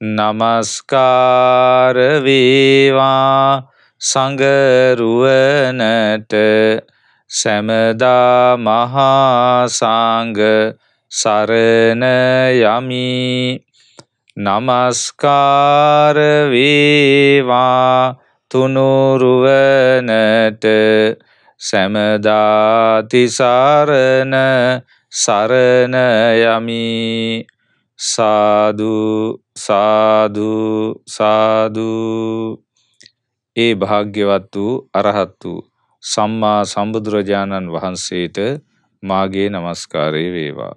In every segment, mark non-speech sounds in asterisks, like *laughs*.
නමස්කාරවේවා සඟරුවනට සැමදා මහාසංග සරණ යමි නමස්කාරවේවා තුනුරුවනට සැමදාතිසාරණ සරණ යමි සාධූ සාධූ සාධූ ඒ භාග්‍යවත් වූ අරහත් වූ සම්මා සම්බුදුරජාණන් වහන්සේට මාගේ නමස්කාරය වේවා.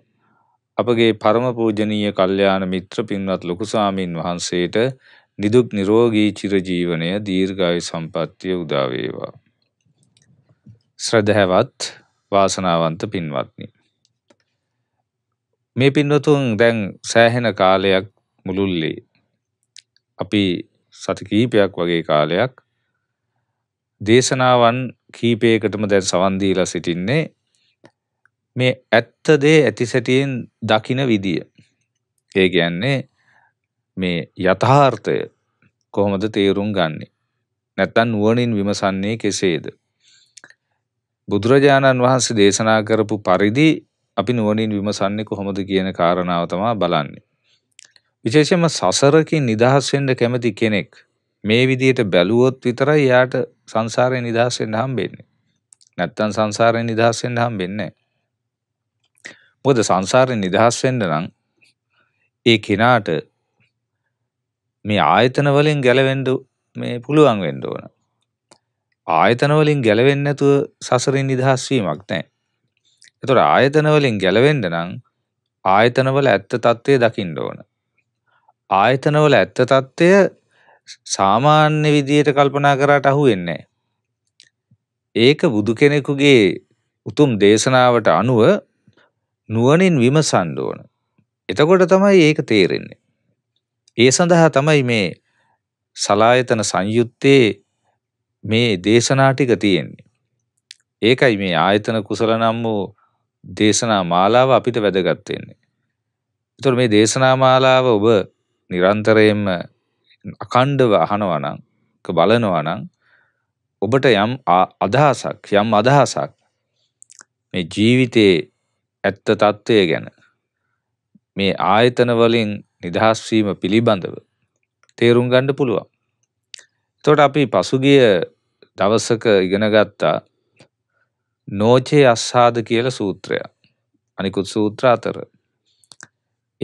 අපගේ පරමපූජනීය කල්්‍යයාන මිත්‍ර පින්වත් ලොකුසාමීන් වහන්සේට නිදුක් නිරෝගී චිරජීවනය දීර්ඝායු සම්පත්තිය උදාවේවා. ශ්‍රදහැවත් වාසනාවන්ත පින්වත්නි. මේ පින්නතුන් දැන් සෑහෙන කාලයක් මුළුල්ලේ අපි සති කීපයක් වගේ කාලයක් දේශනාවන් කීපයකටම දැන් සවන්දීලා සිටින්නේ මේ ඇත්ත දේ ඇතිසැටියෙන් දකින විදිය. ඒ ගැන්නේ මේ යථාර්ථය කොහොමද තේරුම් ගන්නේ. නැත්තන් නුවනින් විමසන්නේ කෙසේද. බුදුරජාණන් වහන්සේ දේශනා කරපු පරිදි අපි නුවණින් විමසන්නේ කොහොමද කියන කාරණාව තමයි බලන්නේ. විශේෂයෙන්ම සසරකින් නිදහස් වෙන්න කැමති කෙනෙක් මේ විදිහට බැලුවොත් විතරයි යාට සංසාරයෙන් නිදහස් වෙන්න හම්බෙන්නේ. නැත්තම් සංසාරයෙන් නිදහස් වෙන්න හම්බෙන්නේ නැහැ. මොකද සංසාරයෙන් නිදහස් වෙන්න නම් ඒ කෙනාට මේ ආයතන වලින් ගැලවෙන්න මේ පුළුවන් වෙන්න ඕන. ආයතන වලින් ගැලවෙන්නේ නැතුව සසරින් නිදහස් වීමක් නැහැ. එතකොට ආයතනවලින් ගැලවෙන්න නම් ආයතනවල ඇත්ත తත්වය දකින්න ඕන. ආයතනවල ඇත්ත తත්වය සාමාන්‍ය විදියට කල්පනා කරාට අහුවෙන්නේ ඒක බුදු කෙනෙකුගේ උතුම් දේශනාවට අනුව නුවණින් විමසන්න ඕන. එතකොට තමයි ඒක තේරෙන්නේ. ඒ සඳහා තමයි මේ සලායතන සංයුත්තේ මේ දේශනා ටික තියෙන්නේ. ඒකයි මේ ආයතන කුසල නම් වූ දේශනා මාලාව අපිට වැදගත් වෙන්නේ. ඒතකොට මේ දේශනා මාලාව ඔබ නිරන්තරයෙන්ම අකණ්ඩව අහනවා නම් බලනවා නම් ඔබට යම් අදහසක් යම් අදහසක් මේ ජීවිතයේ ඇත්ත తত্ত্বය ගැන මේ ආයතන වලින් නිදහස් වීම පිළිබඳව තේරුම් ගන්න පුළුවන්. එතකොට අපි පසුගිය දවසක ඉගෙන ගත්තා නෝජේ අස්සාද කියල සූත්‍රය අනිකුත් සූත්‍ර අතර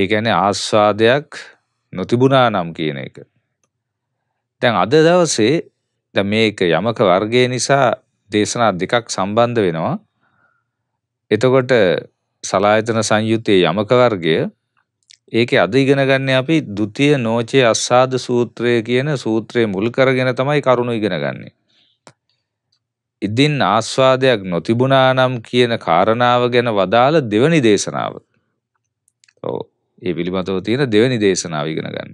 ඒඇන ආස්වාදයක් නොතිබුණා නම් කියන එක දැන් අද දවසේ ද මේක යමක වර්ගය නිසා දේශනා දෙකක් සම්බන්ධ වෙනවා එතකොට සලායතන සංයුත්තයේ යමක වර්ගය ඒක අද ඉගෙන ගන්න අපි ද්විතීය නෝචේ අස්සාද සූත්‍රය කියන සූත්‍රය මුල් කරගෙන තමයි කරුණු ඉගෙන ගන්නේ ඉදින් ආස්වාදයක් නොතිබුණා නම් කියන කාරණාව ගැන වදාළ දෙවනි දේශනාව. ඔව් ඒ පිළිබඳව තියෙන දෙවනි දේශනාව ඉගෙන ගන්න.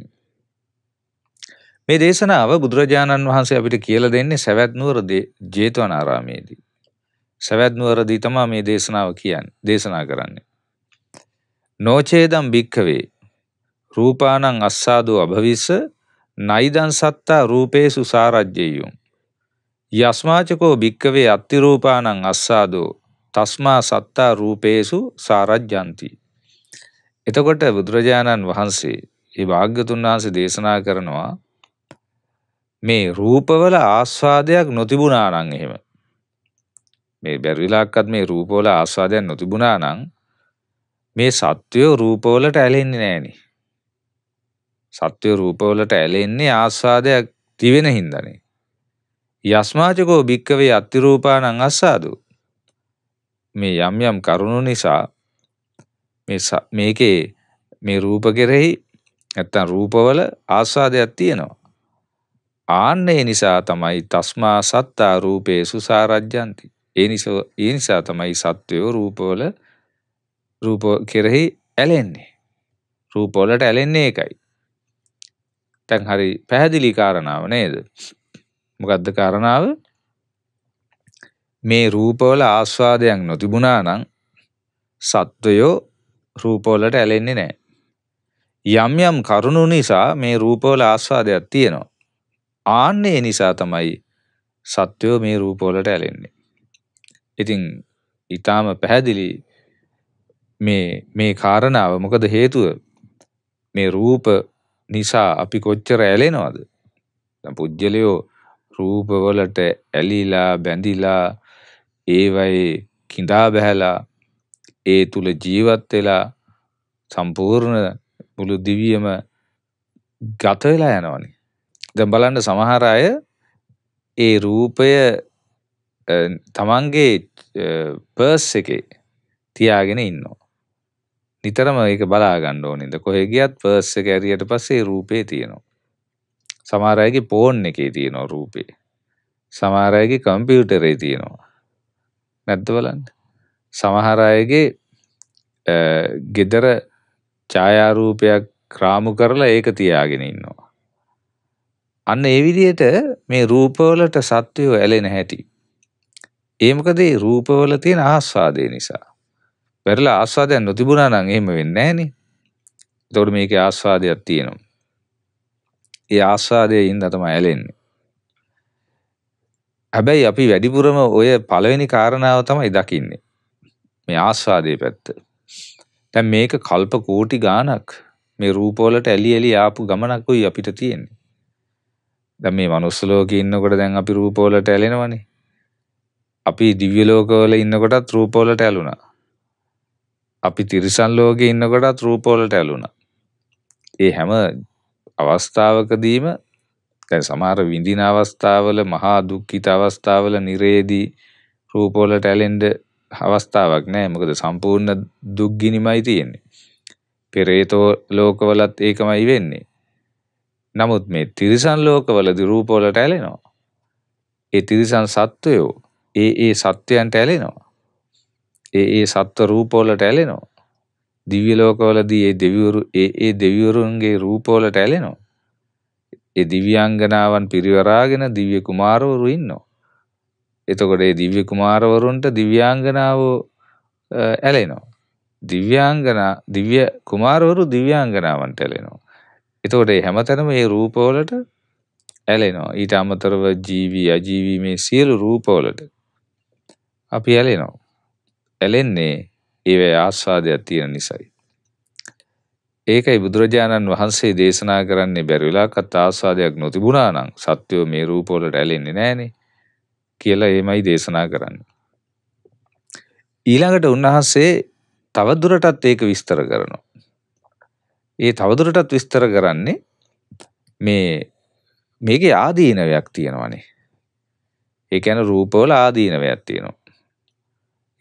මේ දේශනාව බුදුරජාණන් වහන්සේ අපිට කියලා දෙන්නේ සවැත් නුවර ජේතවනාරාමේදී. සවැත් නුවරදී තමයි මේ දේශනාව කියන්නේ දේශනා කරන්නේ. නොචේදම් භික්ඛවේ රූපානං අස්සාදෝ අභවිස නයිදං සත්තා රූපේසු සාරජ්ජේයෝ යස්මාචකෝ භික්කවේ අත්තිරූපානං අස්සාදෝ තස්මා සත්තා රූපේසු සාරජ්ජන්ති. එතකොට බුදුරජාණන් වහන්සේ ඒ භාග්‍යතුන් වහන්සේ දේශනා කරනවා මේ රූපවල ආස්වාදයක් නොතිබුණානං එහෙම මේ බැරිවිලාක්කත් මේ රූපවල ආස්වාදයක් නොතිබුණානං මේ සත්වයෝ රූපවලට ඇලෙන්නේ නෑනේ. සත්වය රූපවලට ඇලෙන්නේ ආස්වාදයක් තිවෙන හින්දනේ. යස්මාචකෝ භික්කවේ අත්තිරූපානං අස්සාදු. මේ යම් යම් කරුණු නිසා මේකේ මේ රූප කෙරෙහි ඇත්තන් රූපවල ආස්වාදයක් තියෙනවා. ආන්නේ නිසා තමයි තස්මා සත්තා රූපයේ සුසාරජ්ජන්ති. ඒ නිසා ඒ නිසා තමයි සත්වයෝ රූපවල රූප කෙරෙහි ඇලෙන්නේ. රූපවලට ඇලෙන්නේ ඒකයි. දැන් හරි පැහැදිලි කාරණාව නේද? මොකද්ද කරණාව? මේ රූපවල ආස්වාදයක් නොතිබුණා නම් සත්වයෝ රූපවලට ඇලෙන්නේ නැහැ. යම් යම් කරුණු නිසා මේ රූපවල ආස්වාදයක් තියෙනවා. ආන්නේ නිසා තමයි සත්වයෝ මේ රූපවලට ඇලෙන්නේ. ඉතින් ඊටාම පැහැදිලි මේ මේ කාරණාව මොකද හේතුව මේ රූප නිසා අපි කොච්චර ඇලෙනවද? දැන් පුජ්‍යලයෝ රූපවලට ඇලිලා බැඳිලා ඒවයේ කිඳා බැහැලා ඒ තුල ජීවත් වෙලා සම්පූර්ණ මුළු දිවියම ගත වෙලා යනවනේ. දැන් බලන්න සමහර අය ඒ රූපය තමන්ගේ පර්ස් එකේ තියාගෙන ඉන්නවා. නිතරම ඒක බලා ගන්න ඕනේද. කොහෙ ගියත් පර්ස් එක ඇරියට පස්සේ රූපේ තියෙනවා. සමහර අයගේ ෆෝන් එකේ තියෙනවා රූපේ. සමහර අයගේ කම්පියුටරේ තියෙනවා. නැද්ද බලන්න. සමහර අයගේ ගෙදර ඡායාරූපයක් ක්‍රාමු කරලා ඒක තියාගෙන ඉන්නවා. අන්න ඒ විදිහට මේ රූපවලට සත්වයෝ ඇලෙන හැටි. ඒ මොකද ඒ රූපවල තියෙන ආස්වාදය නිසා. පෙරලා ආස්වාදයක් නොතිබුණා නම් එහෙම වෙන්නේ නැහනේ. ඒතකොට මේකේ ආස්වාදයක් තියෙනවා. ඒ ආස්වාදයේ ඉඳ තමයි ඇලෙන්නේ. හැබැයි අපි වැඩිපුරම ඔය පළවෙනි කාරණාව තමයි දකින්නේ. මේ ආස්වාදයේ පැත්ත. දැන් මේක කල්ප කෝටි ගාණක් මේ රූපවලට ඇලි ඇලි ආපු ගමනක් උයි අපිට තියෙන්නේ. දැන් මේ manuss ලෝකේ ඉන්නකොට දැන් අපි රූපවලට ඇලෙනවනේ. අපි දිව්‍ය ලෝකවල ඉන්නකොටත් රූපවලට ඇලුනා. අපි තිරිසන් ලෝකේ ඉන්නකොටත් රූපවලට ඇලුනා. ඒ හැම අවස්ථාවකදීම දැන් සමහර විඳින අවස්ථාවල මහා දුක්ඛිත අවස්ථාවල නිරේදී රූපවලට ඇලෙන්න අවස්ථාවක් නැහැ. මොකද සම්පූර්ණ දුක්ගිනිමයි තියෙන්නේ. පෙරේතෝ ලෝකවලත් ඒකමයි වෙන්නේ. නමුත් මේ තිරිසන් ලෝකවලදී රූපවලට ඇලෙනවා. ඒ තිරිසන් සත්වයෝ ඒ ඒ සත්වයන්ට ඇලෙනවා. ඒ ඒ සත්ව රූපවලට ඇලෙනවා. දිව්‍ය ලෝකවලදී ඒ දෙවිවරු ඒ ඒ දෙවිවරුන්ගේ රූපවලට ඇලෙනවා. ඒ දිව්‍යාංගනාවන් පිරිවරාගෙන දිව්‍ය කුමාරවරු ඉන්නවා. එතකොට ඒ දිව්‍ය කුමාරවරුන්ට දිව්‍යාංගනාව ඇලෙනවා. දිව්‍යාංගනා දිව්‍ය කුමාරවරු දිව්‍යාංගනාවන්ට ඇලෙනවා. එතකොට ඒ හැමතැනම ඒ රූපවලට ඇලෙනවා. ඊට අමතරව ජීවි අජීවි මේ සියලු රූපවලට අපි ඇලෙනවා. ඇලෙන්නේ ඒවැ ආස්වාදයක් තියෙන නිසයි. ඒකයි බුදුරජාණන් වහන්සේ දේශනා කරන්නේ බැරිවෙලාකත් ආස්වාදයක් නොතිබුණා නම් සත්‍යෝ මේ රූපවලට ඇලෙන්නේ නෑනේ කියලා එහෙමයි දේශනා කරන්න. ඊළඟට උන්වහන්සේ තවදුරටත් ඒක විස්තර කරනවා. ඒ තවදුරටත් විස්තර කරන්නේ මේ මේකේ ආදීනවයක් තියෙනවනේ. ඒ කියන්නේ රූපවල ආදීනවයක් තියෙනවා.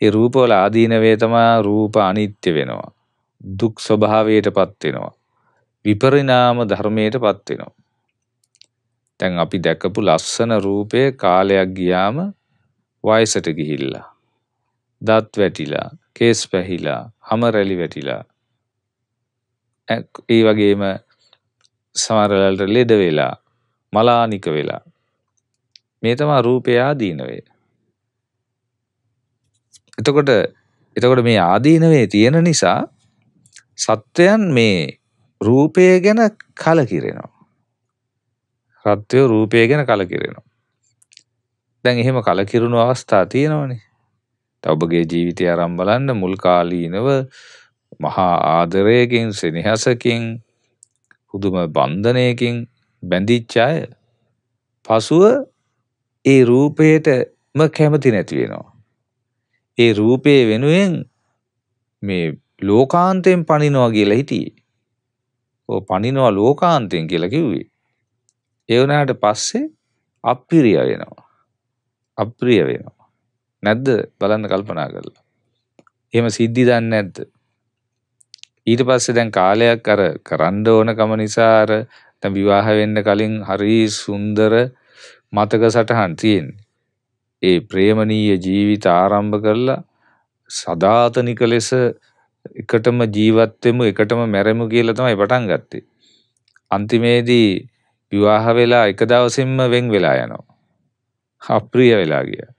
ඒ රූපවල ආදීනවේ තමා රූප අනිත්‍ය වෙනවා. දුක් ස්වභාවයටපත් වෙනවා. විපරිණාම ධර්මයටපත් වෙනවා. දැන් අපි දැකපු ලස්සන රූපය කාලයක් ගියාම වයසට ගිහිල්ලා දත් වැටිලා කේස් පැහිලා හම රැලි වැටිලා ඒ වගේම සමහරවල්ට ලෙඩ වෙලා මලානික වෙලා මේ තමයි රූපය ආදීනවේ එතකොට එතකොට මේ ආදීනවේ තියෙන නිසා සත්වයන් මේ රූපය ගැන කලකිරෙනවා. සත්වයෝ රූපය ගැන කලකිරෙනවා. දැන් එහෙම කලකිරුණු අවස්ථා තියෙනවනේ. තව ඔබගේ ජීවිතය ආරම්භ බලන්න මුල් කාලීනව මහා ආදරයකින් සෙනෙහසකින් පුදුම බන්ධනයකින් බැඳිච්ච අය පසුව ඒ රූපයටම කැමති නැති වෙනවා. ඒ රූපයේ වෙනුවෙන් මේ ලෝකාන්තයෙන් පනිනවා කියලා හිටියේ. ඔය පනිනවා ලෝකාන්තයෙන් කියලා කිව්වේ. ඒ වුණාට පස්සේ අප්‍රිය වෙනවා. අප්‍රිය වෙනවා. නැද්ද? බලන්න කල්පනා කරලා. එහෙම සිද්ධි දන්නේ නැද්ද? ඊට පස්සේ දැන් කාලයක් අර කරන්න ඕන කම නිසා අර දැන් විවාහ වෙන්න කලින් හරි සුන්දර මතක සටහන් තියෙන්නේ. ඒ ප්‍රේමණීය ජීවිත ආරම්භ කරලා සදාතනික ලෙස එකටම ජීවත් වෙමු එකටම මැරෙමු කියලා තමයි පටන් ගත්තේ. අන්තිමේදී විවාහ වෙලා එක දවසින්ම වෙන් වෙලා යනවා. අප්‍රිය වෙලා ගියා.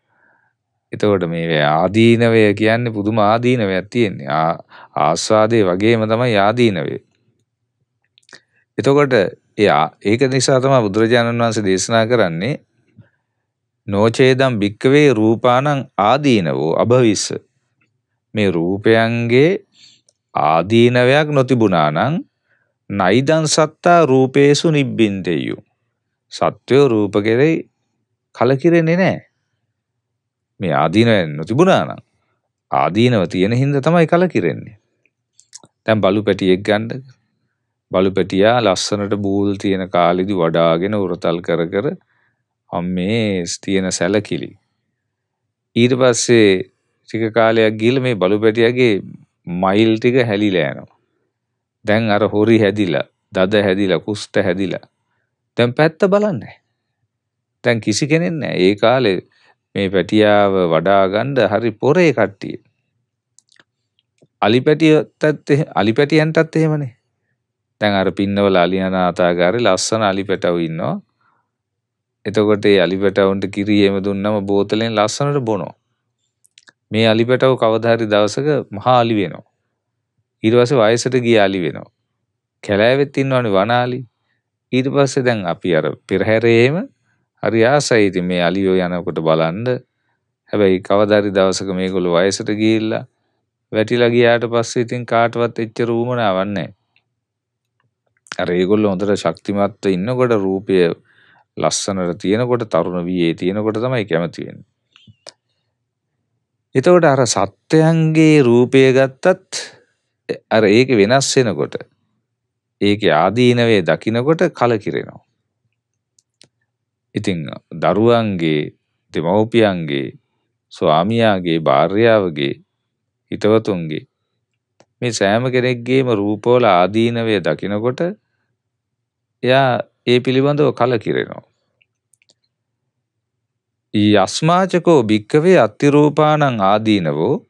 එතකොට මේ ආදීනවය කියන්නේ පුදුම ආදීනවයක් තියෙන්නේ. ආස්වාදේ වගේම තමයි ආදීනවේ. එතකොට එයා ඒක නිසා තමයි බුදුරජාණන් වහන්සේ දේශනා කරන්නේ නෝචේදම් භික්කවේ රූපානං ආදීනවෝ අභවිස්ස. මේ රූපයන්ගේ ආදීනවයක් නොතිබුණානං නයිදන් සත්තා රූපේසු නිබ්බින්දෙයු. සත්වයෝ රූප කෙරෙයි කලකිරෙන්නේ නෑ. මේ ආදීනවයක් නොතිබුණානං ආදීනව තියෙන හින්ද තමයි කලකිරෙන්නේ. දැන් බලු පැටියෙක් ගන්න බලු පැටියා ලස්සනට බූල් තියෙන කාලෙදි වඩාගෙන උරතල් කර කර මේ තියෙන සැලකිලි. ඊට පස්සේ ටික කාලයක් ගිහලා මේ බලුපැටියාගේ මයිල් ටික හැලිලා යනවා. දැන් අර හොරි හැදිලා, දද හැදිලා, කුෂ්ඨ හැදිලා. දැන් පැත්ත බලන්නේ. දැන් කිසි කෙනෙක් නැහැ. ඒ කාලේ මේ පැටියාව වඩා ගන්න හරි pore කට්ටිය. අලිපැටියටත් අලිපැටියන්ටත් එහෙමනේ. දැන් අර පින්නවල අලියන ආතාගාරේ ලස්සන අලිපැටව ඉන්නවා. එතකොට ඒ අලි පැටවුන්ට කිරි එහෙම දුන්නම බෝතලෙන් ලස්සනට බොනවා. මේ අලි පැටව කවදාහරි දවසක මහා අලි වෙනවා. ඊට පස්සේ වයසට ගිය අලි වෙනවා. කැලෑවෙත් ඉන්නවනේ වනාලි. ඊට පස්සේ දැන් අපි අර පෙරහැරේම හරි ආසයි ඉතින් මේ අලියෝ යනකොට බලන්න. හැබැයි කවදාහරි දවසක මේගොල්ලෝ වයසට ගිහිල්ලා වැටිලා ගියාට පස්සේ ඉතින් කාටවත් එච්චර ඌමනාවක් නැහැ. අර ඒගොල්ලෝ හොඳට ශක්තිමත්ව ඉන්නකොට රූපය ලස්සනට තියෙනකොට තරුණ වියේ තියෙනකොට තමයි කැමති වෙන්නේ. එතකොට අර සත්‍යයන්ගේ රූපය ගත්තත් අර ඒක වෙනස් වෙනකොට ඒකේ ආදීනවේ දකින්නකොට කලකිරෙනවා. ඉතින් දරුවන්ගේ දෙමව්පියන්ගේ ස්වාමියාගේ භාර්යාවගේ හිතවතුන්ගේ මේ සෑම කෙනෙක්ගේම රූපවල ආදීනවය දකිනකොට එයා ඒ පිළිබඳව කලකිරෙනවා. යස්මාචකෝ භික්කවේ අත්තිරූපානං ආදීනවෝ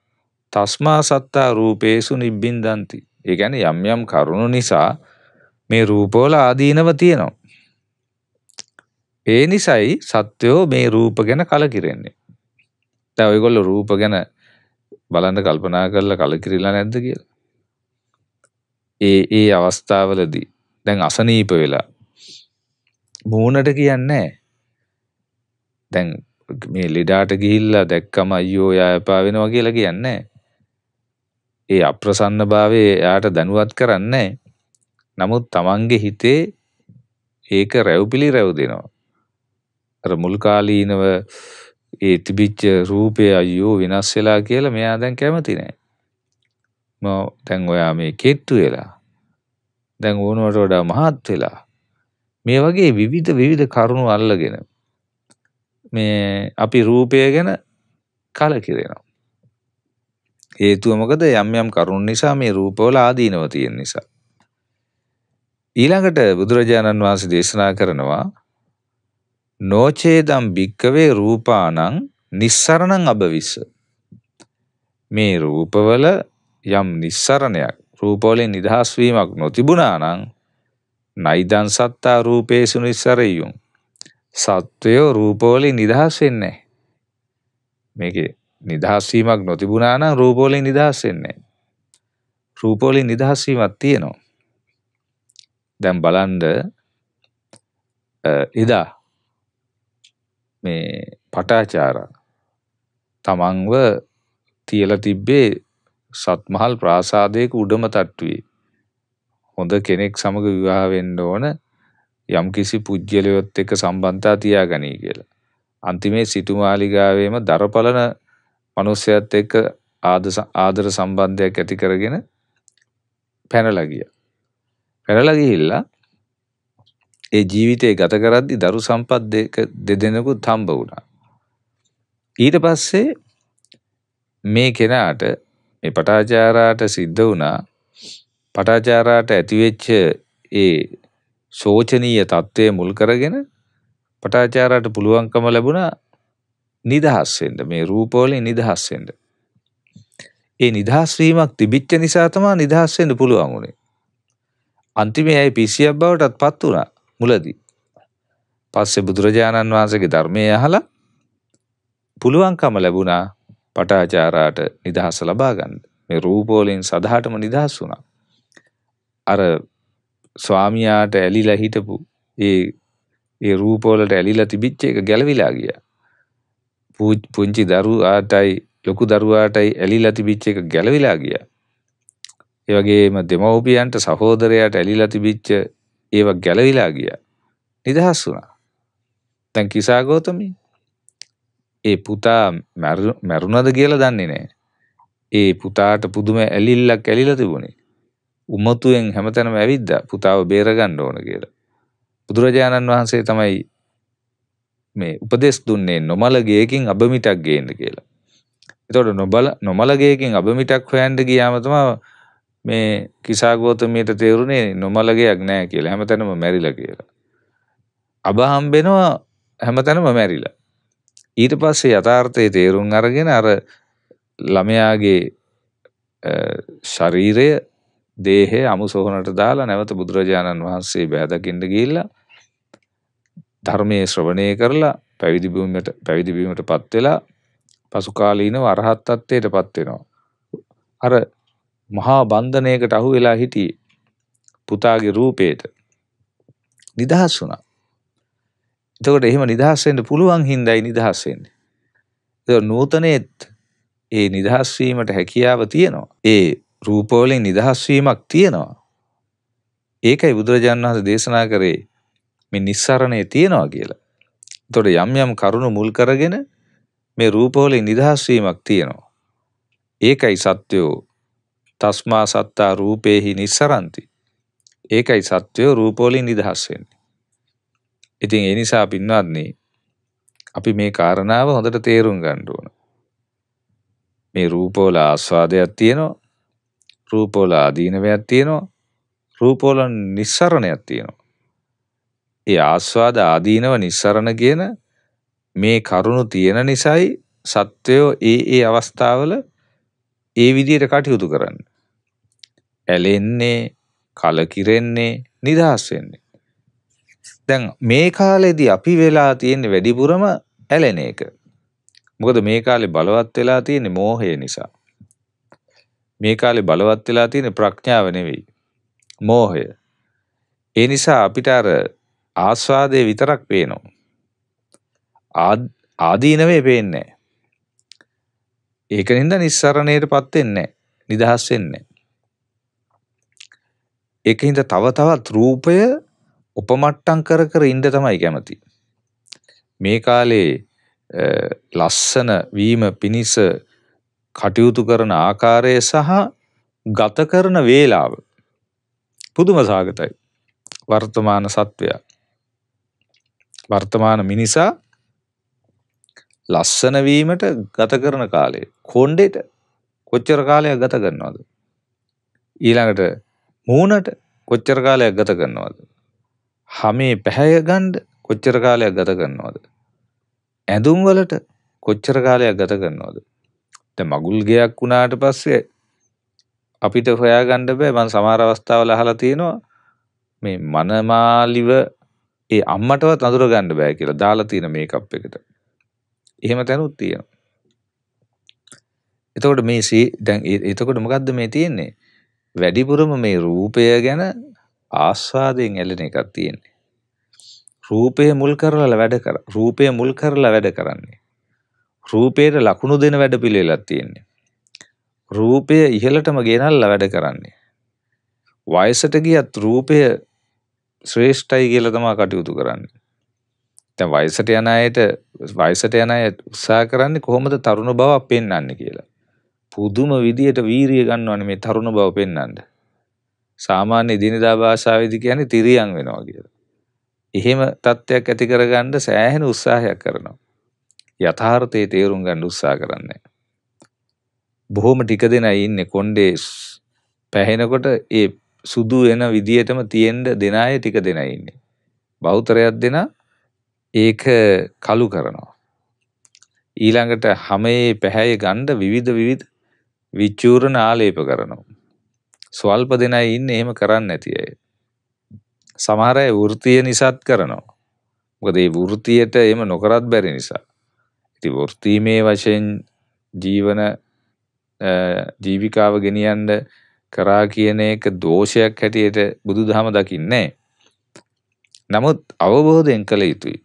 තස්මා සත්තා රූපේසු නිබ්බින්දන්ති. ඒ කියන්නේ යම් යම් කරුණු නිසා මේ රූපවල ආදීනව තියෙනවා. ඒ නිසයි සත්වයෝ මේ රූප ගැන කලකිරෙන්නේ. දැන් ඔයගොල්ලෝ රූප ගැන බලන්න කල්පනා කරලා කලකිරිලා නැද්ද කියලා? ඒ ඒ අවස්ථාවලදී දැන් අසනීප වෙලා මූණට කියන්නේ දැන් මේ ලෙඩාට ගිහිල්ලා දැක්කම අයියෝ යා එපා වෙනවා කියලා කියන්නේ ඒ අප්‍රසන්න භාවය එයාට දැනුවත් කරන්නේ නමුත් තමන්ගේ හිතේ ඒක රැව්පිලි රැව් දෙනවා අර මුල්කාලීනව ඒ තිබිච්ච රූපය අයියෝ වෙනස් වෙලා කියලා මෙයා දැන් කැමති නෑ මම දැන් ඔයා මේ කෙට්ටු වෙලා දැන් ඕනවට වඩා මහත් වෙලා මේ වගේ විවිධ විවිධ කරුණු අල්ලගෙන මේ අපි රූපය ගැන කලකිරෙනවා. හේතුව මොකද යම් යම් කරුණු නිසා මේ රූපවල ආදීනව තියෙන නිසා. ඊළඟට බුදුරජාණන් වහන්සේ දේශනා කරනවා නෝචේදම් භික්කවේ රූපානං නිස්සරණං අභවිස්ස මේ රූපවල යම් නිස්සරණයක් රූපවලින් නිදහස් වීමක් නොතිබුණා නම් නයිදන් සත්තා රූපේසු නිස්සරෙයුම්. සත්වයෝ රූපෝලි නිදහස් වෙන්නේ මේකේ නිදහස් වීමක් නොතිබුණා නම් රූපෝලි නිදහස් වෙන්නේ රූපෝලි නිදහස් වීමක් තියෙනවා. දැන් බලන්න එදා මේ පටාචාර තමන්ව තියලා තිබ්බේ සත්මහල් ප්‍රාසාදයක උඩම තට්ටුවේ හොඳ කෙනෙක් සමග විවාහ වෙන්න ඕන යම්කිසි පුජ්‍යලයොත් එක්ක සම්බන්ධතා තියාගනී කියලා. අන්තිමේ සිටුමාලිගාවේම දරපලන මිනිස්සයත් එක්ක ආදර සම්බන්ධයක් ඇති කරගෙන පැනලා ගියා. පැනලා ගිහිල්ලා ඒ ජීවිතේ ගත කරද්දි දරු සම්පත් දෙක දෙදෙනෙකුත් හම්බ වුණා. ඊට පස්සේ මේ කෙනාට මේ පටාචාරාට සිද්ධ වුණා පටාචාරාට ඇතිවෙච්ච ඒ සෝචනීය තත්ත්වය මුල් කරගෙන පටාචාරාට පුළුවන්කම ලැබුණා නිදහස් වෙන්න මේ රූපවලින් නිදහස් වෙන්න. ඒ නිදහස් වීමක් තිබිච්ච නිසා තමයි නිදහස් වෙන්න පුළුවන් උනේ. අන්තිමේ ඇයි පිසියක් බවටත්පත් වුණා මුලදී. පස්සේ බුදුරජාණන් වහන්සේගේ ධර්මය අහලා පුළුවන්කම ලැබුණා පටාචාරාට නිදහස ලබා ගන්න. මේ රූපවලින් සදහටම නිදහස් වුණා. අර ස්වාමියාට ඇලිලා හිටපු ඒ ඒ රූපවලට ඇලිලා තිබිච්ච එක ගැලවිලා ගියා. පුංචි දරුවාටයි ලොකු දරුවාටයි ඇලිලා තිබිච්ච එක ගැලවිලා ගියා. ඒ වගේම දෙමව්පියන්ට සහෝදරයාට ඇලිලා තිබිච්ච ඒවා ගැලවිලා ගියා. නිදහස් වුණා. දැන් කිසා ගෞතමී ඒ පුතා මැරුණද කියලා දන්නේ නැහැ. ඒ පුතාට පුදුම ඇලිල්ලක් ඇලිලා තිබුණේ. උමතුයෙන් හැමතැනම ඇවිද්ද පුතාව බේරගන්න ඕන කියලා. බුදුරජාණන් වහන්සේ තමයි මේ උපදෙස් දුන්නේ නොමලගේකින් අබමිටක් ගේන්න කියලා. එතකොට නොබල නොමලගේකින් අබමිටක් හොයන්න ගියාම තමයි මේ කිසాగෝතමියට තේරුනේ නොමලගයක් නැහැ කියලා. හැමතැනම මැරිලා කියලා. අබ හම්බෙනවා හැමතැනම මැරිලා. ඊට පස්සේ යථාර්ථයේ තේරුම් අරගෙන අර ළමයාගේ ශරීරය දේහය අමු සොහනට දාලා නැවත බුදුරජාණන් වහන්සේ බෑදකින්න ගිහිල්ලා ධර්මයේ ශ්‍රවණය කරලා පැවිදි භූමියට පැවිදි බීමටපත් වෙලා පසු කාලීනව අරහත් තත්ත්වයටපත් වෙනවා. අර මහා බන්ධනයකට අහු වෙලා හිටියේ පුතාගේ රූපේට නිදහස් වුණා. එතකොට එහෙම නිදහස් වෙන්න පුළුවන් හින්දායි නිදහස් වෙන්නේ. ඒක නූතනයේත් ඒ නිදහස් වීමට හැකියාව තියෙනවා. ඒ රූපවලින් නිදහස් වීමක් තියෙනවා. ඒකයි බුදුරජාණන් වහන්සේ දේශනා කරේ මේ නිස්සරණය තියෙනවා කියලා. එතකොට යම් යම් කරුණු මුල් කරගෙන මේ රූපවලින් නිදහස් වීමක් තියෙනවා. ඒකයි සත්‍යෝ තස්මා සත්තා රූපේහි නිස්සරಂತಿ. ඒකයි සත්‍යෝ රූපවලින් නිදහස් වෙන්නේ. ඉතින් ඒ නිසා පින්වත්නි අපි මේ කාරණාව හොඳට තේරුම් ගන්න ඕන. මේ රූපවල ආස්වාදයක් තියෙනවා. රූපවල ආදීනවයක් තියෙනවා. රූපවල නිස්සරණයක් තියෙනවා. ඒ ආස්වාද ආදීනව නිස්සරණ කියන මේ කරුණු තියෙන නිසායි සත්වයෝ ඒ ඒ අවස්ථාවල ඒ විදියට කටයුතු කරන්න. ඇලෙන්නේ, කලකිරෙන්නේ, නිදහස් වෙන්නේ. දැන් මේ කාලෙදී අපි වෙලා තියෙන වැඩිපුරම ඇලෙන එක. මොකද මේ කාලේ බලවත් වෙලා තියෙන්නේ මෝහය නිසා. මේ කාලේ බලවත් වෙලා තියෙන ප්‍රඥාව නෙවෙයි. මෝහය. ඒ නිසා අපිට අර ආස්වාදය විතරක් පේනවා. ආදීනවේ පේන්නේ නැහැ. ඒකනින්ද නිස්සරණයටපත් වෙන්නේ නිදහස් වෙන්නේ ඒකින්ද තව තවත් රූපය උපමට්ටම් කර කර ඉන්න තමයි කැමති මේ කාලේ ලස්සන වීම පිනිස කටයුතු කරන ආකාරය සහ ගත කරන වේලාව පුදුම සාගතයි වර්තමාන සත්වයා වර්තමාන මිනිසා ලස්සන වීමට ගත කරන කාලය කොණ්ඩෙට කොච්චර කාලයක් ගත කරනවද ඊළඟට මූණට කොච්චර කාලයක් ගත කරනවද හැමේ පැහැය ගන්න කොච්චර කාලයක් ගත කරනවද ඇඳුම් වලට කොච්චර කාලයක් ගත කරනවද මගුල් ගෙයක් වුණාට පස්සේ අපිට හොයාගන්න බෑ මම සමහර අවස්ථාවල අහලා තියෙනවා මේ මනමාලිව ඒ අම්මටවත් අඳුර ගන්න බෑ කියලා දාලා තියෙන මේකප් එකට. එහෙම තැනුත් තියෙනවා. එතකොට මේ දැන් එතකොට මොකද්ද මේ තියෙන්නේ? වැඩිපුරම මේ රූපය ගැන ආස්වාදයෙන් ඇලෙන එකක් තියෙන්නේ. රූපය මුල් කරලා වැඩ කර රූපය මුල් කරලා වැඩ කරන්නේ. රූපයට ලකුණු දෙන වැඩ පිළිවෙලක් තියෙන්නේ. රූපය ඉහළටම ගෙනල්ලා වැඩ කරන්නේ. වයසට ගියත් රූපය ශ්‍රේෂ්ඨයි කියලා තමා කටයුතු කරන්නේ. දැන් වයසට යන අයට වයසට යන අය උත්සාහ කරන්නේ කොහොමද තරුණ බව පෙන්වන්නේ කියලා. පුදුම විදියට වීරිය ගන්නවනේ මේ තරුණ බව පෙන්වන්න. සාමාන්‍ය දිනදා භාෂාවේදී කියන්නේ තිරියන් වෙනවා කියලා. එහෙම තත්ත්වයක් ඇති කරගන්න සෑහෙන උත්සාහයක් කරනවා. යථාර්ථයේ තේරුම් ගන්න උත්සාහ කරන්නේ. බොහොම ටික දෙනයි ඉන්නේ කොණ්ඩේ පැහෙනකොට ඒ සුදු වෙන විදියටම තියෙන්න දෙන අය ටික දෙනයි ඉන්නේ. බෞතරයක් දෙන ඒක කළු කරනවා. ඊළඟට හැමේ පැහැය ගන්න විවිධ විවිධ විචූර්ණ ආලේප කරනවා. ස්වල්ප දෙනයි ඉන්නේ එහෙම කරන්නේ නැති අය. සමහර අය වෘත්තිය නිසාත් කරනවා. මොකද ඒ වෘත්තියට එහෙම නොකරත් බැරි නිසා. වෘත්තීමේ වශයෙන් ජීවන ජීවිකාව ගෙනියන්ඩ කරා කියන එක දෝෂයක් හැටියට බුදු දහම දකින්නේ. නමුත් අවබෝධයෙන් කළ යුතුයි.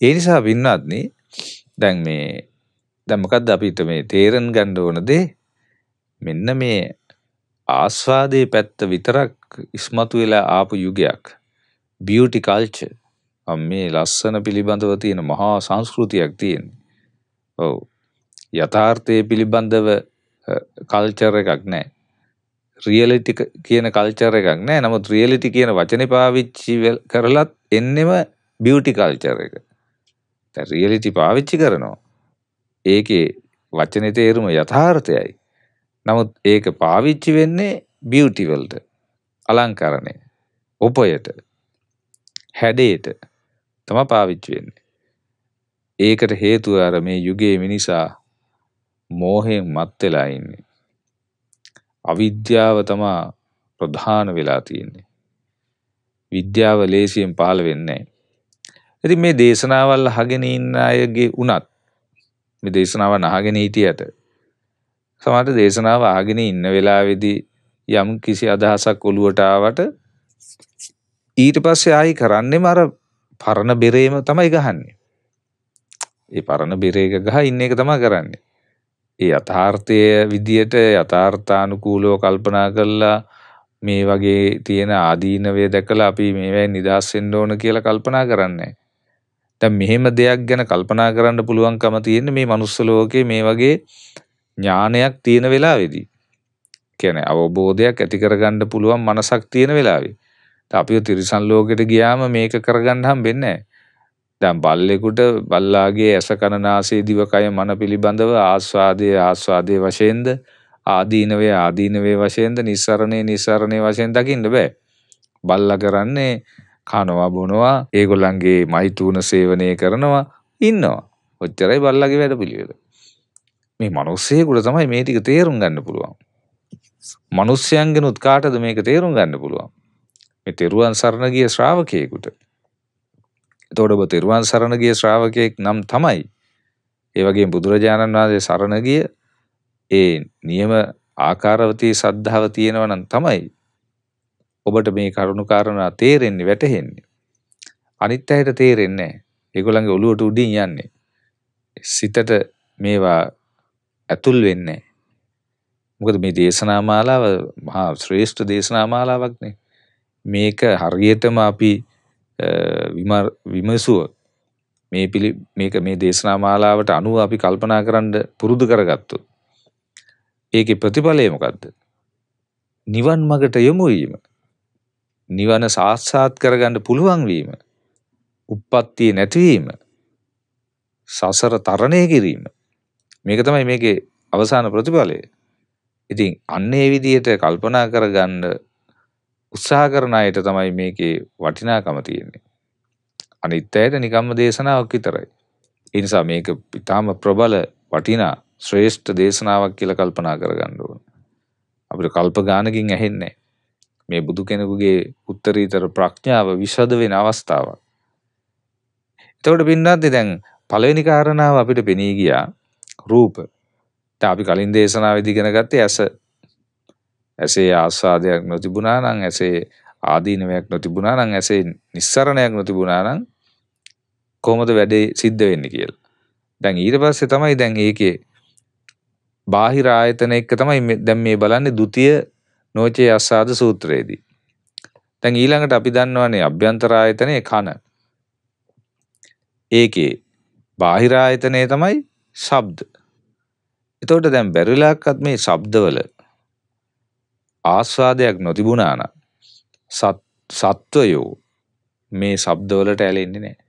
ඒ නිසා වින්නත්න දැන් මේ දැමකක්ද අපිට මේ තේරන් ගණ්ඩ ඕනදේ මෙන්න මේ ආස්වාදය පැත්ත විතරක් ඉස්මතු වෙලා ආපු යුගයක් බියටි කල්චර් මේ ලස්සන පිළිබඳව තියෙන මහා සංස්කෘතියක් තියෙන්නේ. ඔව්. යථාර්ථයේ පිළිබඳව කල්චර් එකක් නැහැ. රියලිටි කියන කල්චර් එකක් නැහැ. නමුත් රියලිටි කියන වචනේ පාවිච්චි කරලත් එන්නෙම බියුටි කල්චර් එක. දැන් රියලිටි පාවිච්චි කරනවා. ඒකේ වචනේ තේරුම යථාර්ථයයි. නමුත් ඒක පාවිච්චි වෙන්නේ බියුටි වලට. අලංකරණය. උපයට. හැඩයට. තමා පාවිච්චි වෙන්නේ. ඒකට හේතුව අර මේ යුගයේ මිනිසා මෝහයෙන් මත් වෙලා ඉන්නේ. අවිද්‍යාව තමා ප්‍රධාන වෙලා තියෙන්නේ. විද්‍යාව ලේසියෙන් පාල වෙන්නේ ඉතින් මේ දේශනාවල් අහගෙන ඉන්න අයගේ උනත් මේ දේශනාව අහගෙන හිටියට සමහර දේශනාව අහගෙන ඉන්න වෙලාවේදී යම් කිසි අදහසක් ඔලුවට ආවට ඊට පස්සේ ආයි කරන්නේම අර පරණ බෙරේම තමයි ගහන්නේ. ඒ පරණ බෙරේක ගහ ඉන්න එක තමා කරන්නේ. ඒ යථාර්ථය විදියට යථාර්ථානුකූලව කල්පනා කරලා මේ වගේ තියෙන ආදීනවය දැකලා අපි මේවැයි නිදහස් වෙන්න ඕන කියලා කල්පනා කරන්නේ. දැන් මෙහෙම දෙයක් ගැන කල්පනා කරන්න පුළුවන්කම තියෙන්නේ මේ manuss ලෝකේ මේ වගේ ඥානයක් තියෙන වෙලාවේදී. කියන්නේ අවබෝධයක් ඇති කරගන්න පුළුවන් මනසක් තියෙන වෙලාවේ. අපිව තිරිසන් ලෝකෙට ගියාම මේක කරගන්න හම්බෙන්නේ නැහැ. දැන් බල්ලෙකුට බල්ලාගේ ඇස කන නාසය දිවකය මන පිළිබඳව ආස්වාදයේ ආස්වාදයේ වශයෙන්ද ආදීනවේ ආදීනවේ වශයෙන්ද නිස්සරණේ නිස්සරණේ වශයෙන් දකින්න බෑ. බල්ලා කරන්නේ කනවා බොනවා ඒගොල්ලන්ගේ මෛතුන සේවනය කරනවා ඉන්නවා. ඔච්චරයි බල්ලාගේ වැඩ පිළිවෙල. මේ මිනිස්සෙකුට තමයි මේ ටික තේරුම් ගන්න පුළුවන්. මිනිස්යන්ගෙනුත් කාටද මේක තේරුම් ගන්න පුළුවන්. මේ තෙරුවන් සරණ ගිය ශ්‍රාවකයෙකුට. එතකොට ඔබ තෙරුවන් සරණ ගිය ශ්‍රාවකයෙක් නම් තමයි. ඒ වගේම බුදුරජාණන් වහන්සේ සරණ ගිය ඒ නියම ආකාරවතී සද්ධාව තියෙනවා නම් තමයි ඔබට මේ කරුණු කාරණා තේරෙන්නේ වැටහෙන්නේ. අනිත් අයට තේරෙන්නේ නැහැ. ඒගොල්ලන්ගේ ඔළුවට උඩින් යන්නේ. සිතට මේවා ඇතුල් වෙන්නේ මොකද මේ දේශනා මාලාව මහා ශ්‍රේෂ්ඨ දේශනා මාලාවක්නේ. මේක හරියටම අපි විමසුව මේ පිළි මේක මේ දේශනා මාලාවට අනුව අපි කල්පනා කරන්න පුරුදු කරගත්තු. ඒකේ ප්‍රතිඵලය මොකද්ද? නිවන් මගට යොමු වීම. නිවන සාක්ෂාත් කරගන්න පුළුවන් වීම. උප්පත්තිය නැතිවීම. සසර තරණය කිරීම. මේක තමයි මේකේ අවසාන ප්‍රතිඵලය. ඉතින් අන්න ඒ විදිහට කල්පනා කරගන්න උත්සාහ කරන අයට තමයි මේකේ වටිනාකම තියෙන්නේ. අනිත් අයට නිකම්ම දේශනාවක් විතරයි. ඒ නිසා මේක ඊටාම ප්‍රබල වටිනා ශ්‍රේෂ්ඨ දේශනාවක් කියලා කල්පනා කරගන්න ඕන. අපිට කල්ප ගානකින් ඇහෙන්නේ මේ බුදු කෙනෙකුගේ උත්තරීතර ප්‍රඥාව විෂද වෙන අවස්ථාවක්. එතකොට පින්නත්දී දැන් පළවෙනි කාරණාව අපිට පෙනී ගියා රූප. දැන් අපි කලින් දේශනාවේදී ඉගෙන ගත්තේ ඇස ඇසේ ආස්වාදයක් නොතිබුණා නම් ඇසේ ආදීනවයක් නොතිබුණා නම් ඇසේ නිස්සරණයක් නොතිබුණා නම් කොහොමද වැඩේ සිද්ධ වෙන්නේ කියලා. දැන් ඊට පස්සේ තමයි දැන් ඒකේ බාහිර ආයතන එක්ක තමයි දැන් මේ බලන්නේ ဒ ුතිය නෝචේ ආස්වාද සූත්‍රයේදී. දැන් ඊළඟට අපි දන්නවනේ අභ්‍යන්තර ආයතනයේ කන. ඒකේ බාහිර ආයතනය තමයි ශබ්ද. එතකොට දැන් බැරිලාක්වත් මේ ශබ්දවල ආස්වාදයක් නොතිබුණා නම් සත්වයෝ මේ ශබ්දවලට ඇලෙන්නේ නැහැ.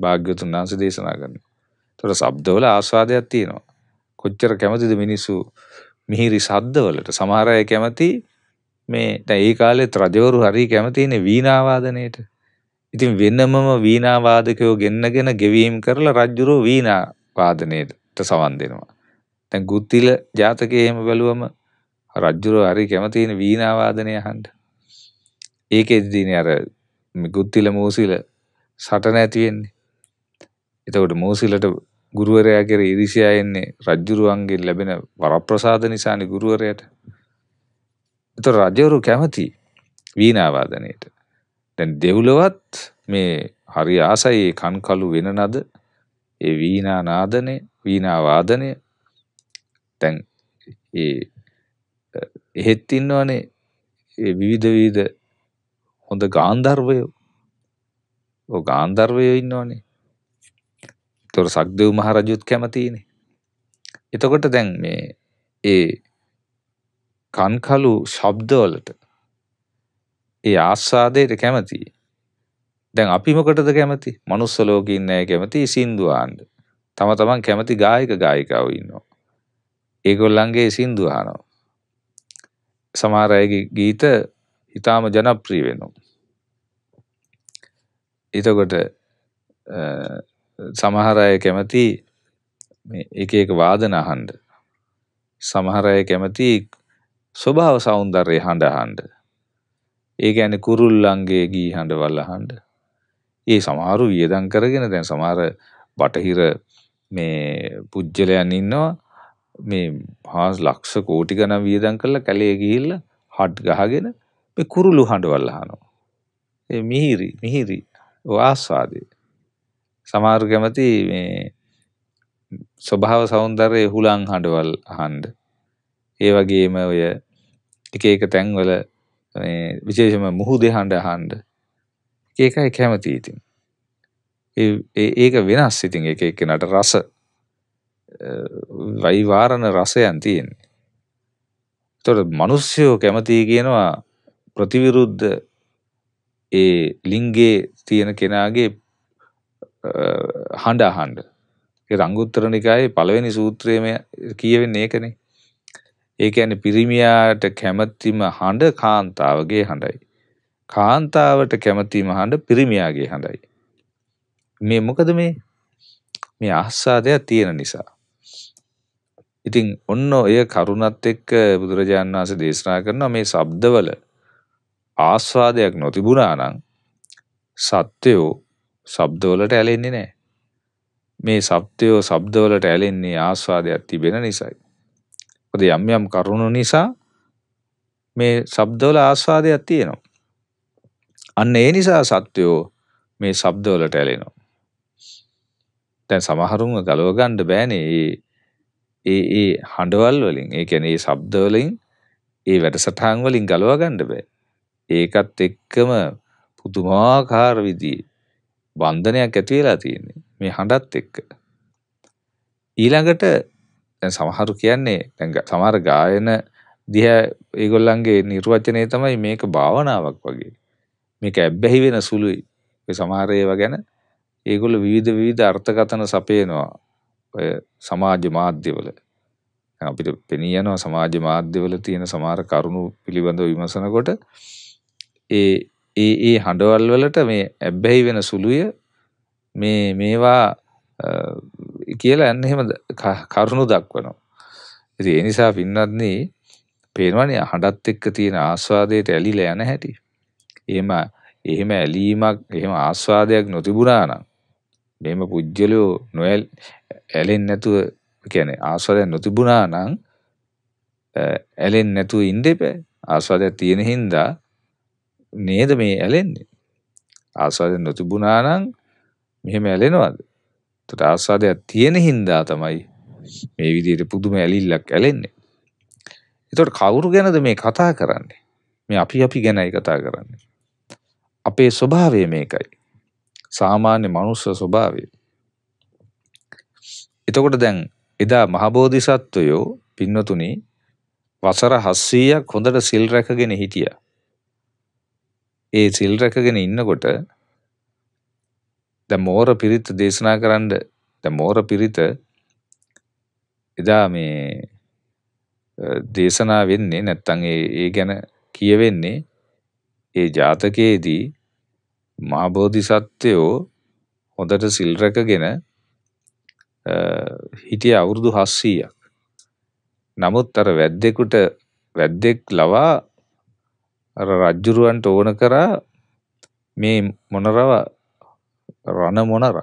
භාග්‍යවතුන් වහන්සේ දේශනා කරනවා. ඒතර ශබ්දවල ආස්වාදයක් තියෙනවා. කොච්චර කැමතිද මිනිස්සු මිහිරි ශබ්දවලට සමහර අය කැමති මේ දැන් ඒ කාලෙත් රජවරු හරිය කැමතිනේ වීණාවාදනයට. ඉතින් වෙනමම වීණාවාදකයෝ ගෙන්නගෙන ගෙවීම් කරලා රජුරෝ වීණාවාදනයට සවන් දෙනවා. දැන් ගුත්තිල ජාතකයේ එහෙම බැලුවම රජ්ජුරුව හරි කැමතින වීණාවාදනය අහන්න. ඒකෙදීනේ අර ගුත්තිල මූසිල සටන ඇති වෙන්නේ. එතකොට මූසිලට ගුරුවරයා කෙරේ ඉරිසියා එන්නේ රජ්ජුරුවන්ගෙන් ලැබෙන වරප්‍රසාද නිසානේ ගුරුවරයාට. එතකොට රජවරු කැමති වීණාවාදනයට. දැන් දෙව්ලොවත් මේ හරි ආසයි කන්කලු වෙන නද ඒ වීණා නාදනය වීණා වාදනය දැන් ඒ එහෙත් ඉන්නවනේ ඒ විවිධ විවිධ හොඳ ගාන්ධර්වයෝ. ඔව් ගාන්ධර්වයෝ ඉන්නවනේ. ඒතකොට සක්දෙව් මහරජුත් කැමතිනේ. එතකොට දැන් මේ ඒ කන්කලු ශබ්දවලට ඒ ආස්වාදයට කැමතියි. දැන් අපි මොකටද කැමති? මනුස්ස ලෝකේ ඉන්න අය කැමති සින්දු අහන්න. තම තමන් කැමති ගායක ගායිකාවෝ ඉන්නවා. ඒගොල්ලන්ගේ සින්දු අහනවා. සමහර අයගේ ගීත ඉතාම ජනප්‍රී වෙනවා. එතකොට සමහර අය කැමති එක එක වාදන අහන්ඩ. සමහර අය කැමති ස්වභාව සෞන්දර්ය හඬ හඬ. ඒක ඇන කුරුල්ලන්ගේ ගී හඬ වල්ල හඬ. ඒ සමහරු වියදං කරගෙන දැන් සමහර බටහිර මේ පුද්ගලයන් ඉන්නවා මේ හා ලක්ෂ කෝටි ගණන් වියදම් කරලා කැලේ ගිහිල්ලා හඩ් ගහගෙන මේ කුරුළු හඬවල් අහනවා. ඒ මිහිරි මිහිරි ආස්වාදේ. සමහර කැමති මේ ස්වභාව సౌందර්යය හුලං හඬවල් අහන්න. ඒ වගේම ඔය එක එක තැන්වල මේ විශේෂම මුහුදේ හඬ අහන්න. ඒකයි කැමති ඉතින්. ඒ ඒක වෙනස් ඉතින් එක එක්කෙනාට රස වයිවාරණ රසයන් තියෙන්නේ. තොට මනුස්්‍යයෝ කැමති කියනවා ප්‍රතිවිරුද්ධ ඒ ලිංගේ තියෙන කෙනාගේ හඬ අහන්ඩ රංගුත්තර නිකායේ පළවෙනි සූත්‍රයම කියවෙන්නේ ඒකනේ ඒක ඇන පිරිමියාට කැමැත්තිම හඬ කාන්තාවගේ හඬයි. කාන්තාවට කැමැතිම හඬ පිරිමියාගේ හඬයි. මේ මොකද මේ මේ ආස්සාදයක් තියෙන නිසා ඉතින් ඔන්න ඔය කරුණත් එක්ක බුදුරජාණන් වහන්සේ දේශනා කරනවා මේ ශබ්දවල ආස්වාදයක් නොතිබුණා නම් සත්‍යෝ ශබ්දවලට ඇලෙන්නේ නැහැ. මේ සත්‍යෝ ශබ්දවලට ඇලෙන්නේ ආස්වාදයක් තිබෙන නිසායි. මොකද යම් යම් කරුණු නිසා මේ ශබ්දවල ආස්වාදයක් තියෙනවා. අන්න ඒ නිසා සත්‍යෝ මේ ශබ්දවලට ඇලෙනවා. දැන් සමහරුන්ව ගලව ගන්න බෑනේ. ඒ ඒ හඬවල් වලින් ඒ කියන්නේ ඒ ශබ්ද වලින් ඒ වැඩසටහන් වලින් ගලව ගන්න බෑ. ඒකත් එක්කම පුදුමාකාර විදිහේ බන්ධනයක් ඇති වෙලා තියෙන්නේ මේ හඬත් එක්ක. ඊළඟට දැන් සමහරු කියන්නේ දැන් සමහර ගායන දිහා ඒගොල්ලන්ගේ නිර්වචනය තමයි මේක භාවනාවක් වගේ. මේක ඇබ්බැහි වෙන සුළුයි. ඔය සමහර ඒවා ගැන ඒගොල්ලෝ විවිධ විවිධ අර්ථකතන සපයනවා. ඔය සමාජ මාධ්‍යවල අපිට පෙනී යනවා සමාජ මාධ්‍යවල තියෙන සමහර කරුණු පිළිබඳව විමසනකොට ඒ ඒ ඒ හඬවල් වලට මේ ඇබ්බැහි වෙන සුළුය මේ මේවා කියලා යන්න එහෙම කරුණු දක්වනවා. ඉතින් ඒ නිසා පින්වත්නි පේනවනේ හඬත් එක්ක තියෙන ආස්වාදයට ඇලිලා යන හැටි. එහෙම එහෙම ඇලීමක් එහෙම ආස්වාදයක් නොතිබුණා නම් මෙහෙම පුජ්‍යලෝ නොඇල් ඇලෙන්නේ නැතුව කියන්නේ ආස්වාදයක් නොතිබුණා නම් ඇලෙන්නේ නැතුව ඉන්න එපා. ආස්වාදයක් තියෙන හින්දා නේද මේ ඇලෙන්නේ. ආස්වාදයක් නොතිබුණා නම් මෙහෙම ඇලෙනවද? එතකොට ආස්වාදයක් තියෙන හින්දා තමයි මේ විදිහට පුදුම ඇලිල්ලක් ඇලෙන්නේ. එතකොට කවුරු ගැනද මේ කතා කරන්නේ? මේ අපි අපි ගැනයි කතා කරන්නේ. අපේ ස්වභාවය මේකයි. සාමාන්‍ය මනුස්ස ස්වභාවය. එතකොට දැන් එදා මහබෝධිසත්වයෝ පින්නතුනි වසර 700ක් හොඳට සිල් රැකගෙන හිටියා. ඒ සිල් රැකගෙන ඉන්නකොට දැන් මෝර පිරිත් දේශනා කරන්න දැන් මෝර පිරිත එදා මේ දේශනා වෙන්නේ නැත්තම් ඒ ඒ ගැන කියවෙන්නේ ඒ ජාතකයේදී මා බෝධිසත්වයෝ හොඳට සිල් රැකගෙන හිටියේ අවුරුදු 700ක්. නමුත් අර වැද්දෙකුට වැද්දෙක් ලවා අර රජ්ජුරුවන්ට ඕන කරා මේ මොනරව රණ මොනර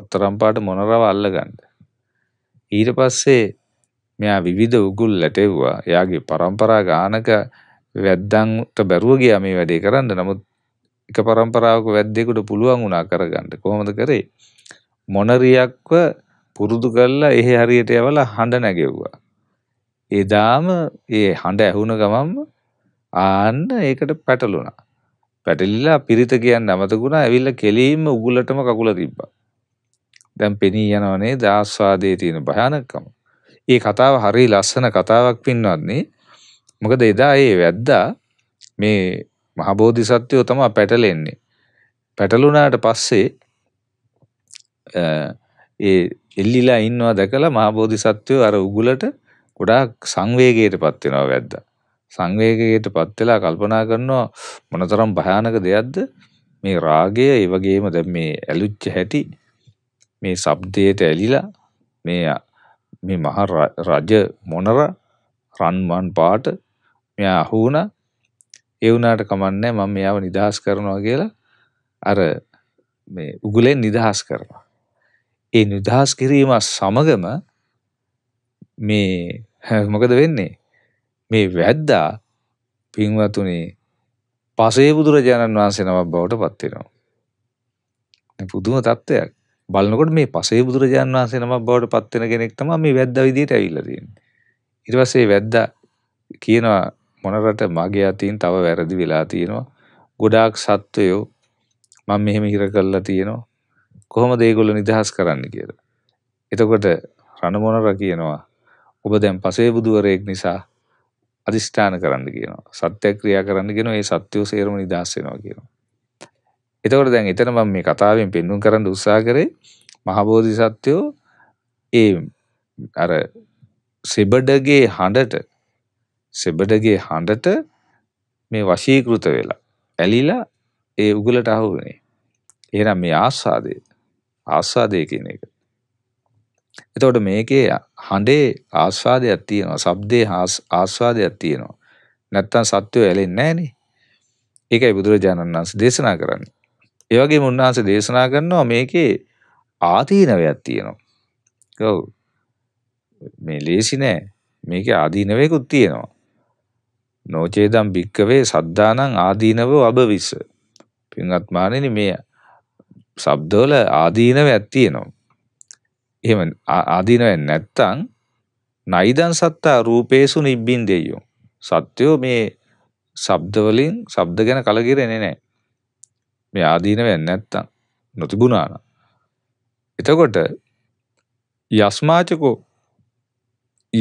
රත්තරම් පාට මොනරව අල්ලගන්න. ඊට පස්සේ මෙයා විවිධ උගුල් ලැටෙව්වා. එයාගේ પરම්පරා ගානක වැද්දන්ට බැරුව ගියා මේ වැඩේ කරන්න. නමුත් එක પરම්පරාවක වැද්දෙකුට පුළුවන් වුණා කරගන්න. කොහොමද කරේ? මොනරියක්ව පුරුදු කරලා එහෙ හරියට යවලා හඬ නැගෙව්වා. එදාම ඒ හඬ ඇහුණ ගමන්ම ආන්න ඒකට පැටලුණා. පැටලිලා පිරිත කියන්න අමතකුණා. ඇවිල්ලා කෙලින්ම උගුලටම කකුල තිබ්බා. දැන් පෙනී යනවා නේද ආස්වාදයේ තියෙන භයානකම. ඒ කතාව හරි ලස්සන කතාවක් පින්වත්නි. මොකද එදා ඒ වැද්දා මේ මහබෝධිසත්වයෝ තමා පැටලෙන්නේ. පැටලුනාට පස්සේ ඒ එල්ලිලා ඉන්නවා දැකලා මහබෝධිසත්වයෝ අර උගුලට ගොඩාක් සංවේගයට පත් වෙනවා වැද්දා. සංවේගයට පත් වෙලා කල්පනා කරනවා මොනතරම් භයානක දෙයක්ද මේ රාගය ඒ වගේම දැන් මේ ඇලුච්ච හැටි මේ ශබ්දයට ඇලිලා මේ මේ මහ රජ මොනර රන්මන් පාට මෙයා අහු වුණා ඒ වුණාට කමන්නේ මම මෙයාව නිදහස් කරනවා කියලා අර මේ උගුලෙන් නිදහස් කරනවා. ඒ නිදහස් කිරීම සමගම මේ *laughs* මොකද වෙන්නේ? මේ වැද්දා පින්වතුනේ පසේ බුදුරජාණන් වහන්සේ නමක් බවට පත් වෙනවා. පුදුම තත්ත්වයක්. බලනකොට මේ පසේ බුදුරජාණන් වහන්සේ නමක් බවට පත් වෙන කෙනෙක් තමයි මේ වැද්දා විදියට ඇවිල්ලා තියෙන්නේ. ඊට පස්සේ වැද්දා කියනවා මොනරට මගේ අතින් තව වැරදි වෙලා තියෙනවා ගොඩාක් සත්වයෝ මම මෙහෙම හිර කරලා තියෙනවා කොහොමද ඒගොල්ලෝ නිදහස් කරන්න කියලා. එතකොට රණමොනර කියනවා ඔබ දැන් පසේබුදුවරයෙක් නිසා අදිෂ්ඨාන කරන්න කියනවා. සත්‍යක්‍රියා කරන්න කියනවා. ඒ සත්‍යෝ සේරම නිදහස් වෙනවා කියනවා. එතකොට දැන් එතන මම මේ කතාවෙන් පෙන්වුම් කරන්න උත්සාහ කරේ මහබෝධිසත්වෝ ඒ අර සෙබඩගේ හඬට සෙබඩගේ හඬට මේ වශීකෘත වෙලා ඇලිලා ඒ උගලට අහුවනේ. එහෙනම් මේ ආස්වාදය ආස්වාදය කියන එක. එතකොට මේකේ හඬේ ආස්වාදයක් තියෙනවා. ශබ්දේ ආස්වාදයක් තියෙනවා. නැත්තම් සත්‍යය ඇලෙන්නේ නැහනේ. ඒකයි බුදුරජාණන් වහන්සේ දේශනා කරන්නේ. ඒ වගේම උන්වහන්සේ දේශනා කරනවා මේකේ ආදීනවයක් තියෙනවා. ඔව්. මේ ලේසි නෑ. මේකේ ආදීනවයකුත් තියෙනවා. නෝචේදම් භික්කවේ සද්ධානං ආදීනව අභවිස. පින්වත්මානෙනි මේ ශබ්දවල ආදීනවයක් තියෙනවා. එහෙම ආදීනවයක් නැත්තම් නයිදන් සත්තා රූපේසු නිබ්බින්දෙයෝ. සත්‍යෝ මේ ශබ්දවලින් ශබ්ද ගැන කලකිරෙන්නේ නැහැ. මේ ආදීනවයක් නැත්තම් නොතිබුණා නම්. එතකොට යස්මාචකෝ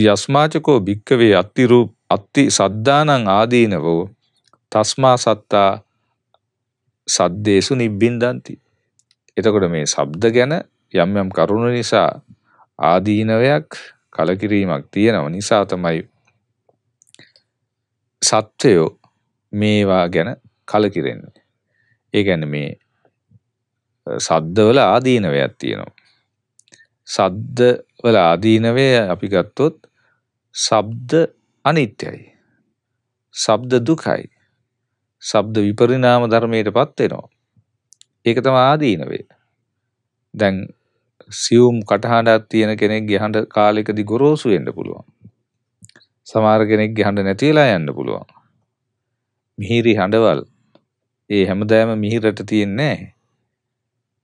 යස්මාචකෝ භික්කවේ අත්ති රූප අත්ති සද්ධානං ආදීනවෝ තස්මා සත්තා සද්දේසු නිබ්බින්දන්ති. එතකොට මේ ශබ්ද ගැන යම් යම් කරුණු නිසා ආදීනවයක් කලකිරීමක් තියෙනව නිසා තමයි සත්වයෝ මේවා ගැන කලකිරෙන්නේ. ඒ ගැන මේ සද්දවල ආදීනවයක් තියෙනවා. සද්දවල ආදීනවය අපි ගත්තොත් ශබ්ද අනිත්‍යයි. ශබ්ද දුකයි. ශබ්ද විපරිණාම ධර්මයට පත් වෙනවා. ඒක තම ආදීනවේ. දැන් සියුම් කටහඬක් තියෙන කෙනෙක්ගේ හඬ කාලෙකදී ගොරෝසු වෙන්න පුළුවන්. සමහර කෙනෙක්ගේ හඬ නැති වෙලා යන්න පුළුවන්. මිහිරි හඬවල් ඒ හැමදාම මිහිරට තියෙන්නේ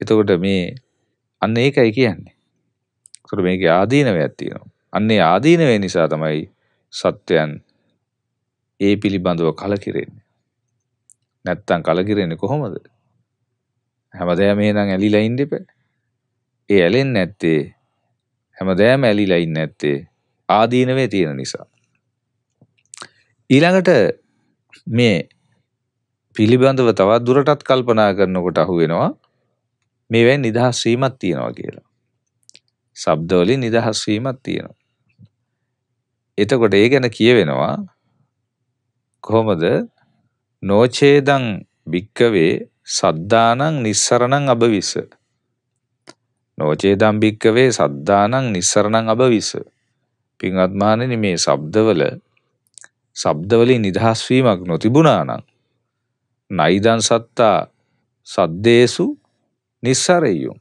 එතකොට මේ අන්න ඒකයි කියන්නේ. ඒකට මේකේ ආදීනවයක් තියෙනවා. අන්නේ ආදීනවය නිසා තමයි සත්‍යයන් ඒ පිළිබඳව කලකිරෙන්නේ. නැත්තම් කලකිරෙන්නේ කොහොමද? හැමදේම එහෙනම් ඇලිලා ඉන්න එපා. ඒ ඇලෙන්නේ නැත්තේ හැමදේම ඇලිලා ඉන්නේ නැත්තේ ආදීනවේ තියෙන නිසා. ඊළඟට මේ පිළිබඳව තවත් දුරටත් කල්පනා කරනකොට අහුවෙනවා මේ වෙන් නිදහස් වීමක් තියෙනවා කියලා. ශබ්දවලින් නිදහස් වීමක් තියෙනවා. එතකොට ඒ ගැන කියවෙනවා කොහොමද නෝචේදං භික්කවේ සද්ධානං නිස්සරණං අභවිස නෝචේදං භික්කවේ සද්ධානං නිස්සරණං අභවිස පින්වත්මාණෙනි මේ શબ્දවල શબ્දවලින් නිදහස් වීමක් නොතිබුණානම් නයිදං සත්තා සද්දේසු නිස්සරෙය්‍යෝ